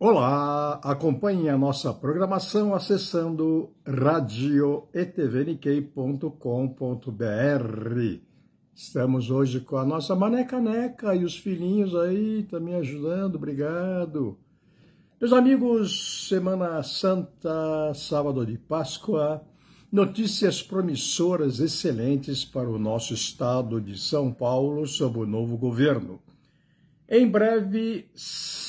Olá, acompanhe a nossa programação acessando radioetvnk.com.br. Estamos hoje com a nossa manecaneca e os filhinhos aí também tá ajudando, obrigado. Meus amigos, Semana Santa, sábado de Páscoa, notícias promissoras excelentes para o nosso estado de São Paulo sob o novo governo. Em breve,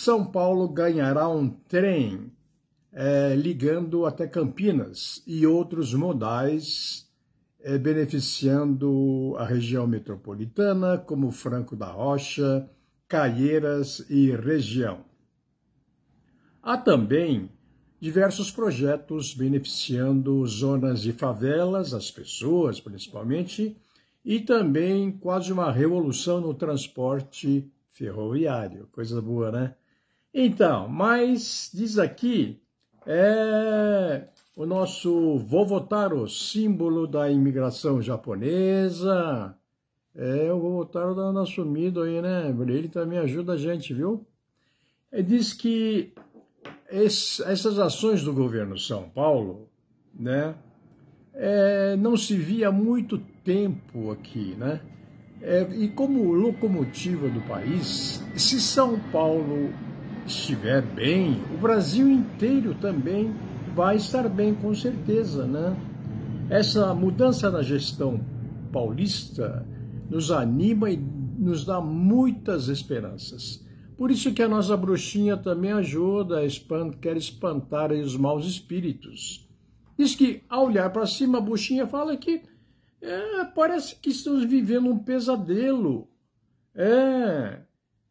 são Paulo ganhará um trem é, ligando até Campinas e outros modais, é, beneficiando a região metropolitana, como Franco da Rocha, Caieiras e região. Há também diversos projetos beneficiando zonas de favelas, as pessoas principalmente, e também quase uma revolução no transporte ferroviário. Coisa boa, né? Então, mas diz aqui, é o nosso Vovotaro, símbolo da imigração japonesa. É, o Vovotaro dá tá uma sumida aí, né? Ele também ajuda a gente, viu? Ele diz que esse, essas ações do governo São Paulo, né? É, não se via há muito tempo aqui, né? É, e como locomotiva do país, se São Paulo estiver bem, o Brasil inteiro também vai estar bem, com certeza, né? Essa mudança na gestão paulista nos anima e nos dá muitas esperanças. Por isso que a nossa bruxinha também ajuda, espanta, quer espantar os maus espíritos. Diz que, ao olhar para cima, a bruxinha fala que é, parece que estamos vivendo um pesadelo. É,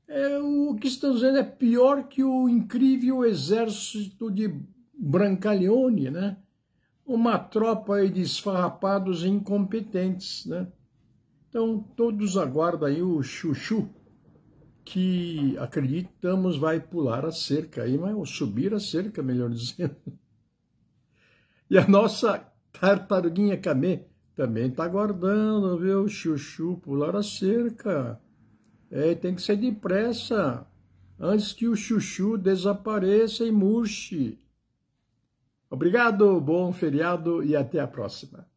é, o que estão dizendo é pior que o incrível exército de Brancaleone, né? Uma tropa de esfarrapados e incompetentes, né? Então, todos aguardam aí o chuchu, que acreditamos vai pular a cerca, aí, mas, ou subir a cerca, melhor dizendo. E a nossa tartaruguinha Camê também está aguardando, viu? Chuchu pular a cerca. É, tem que ser depressa, antes que o chuchu desapareça e murche. Obrigado, bom feriado e até a próxima.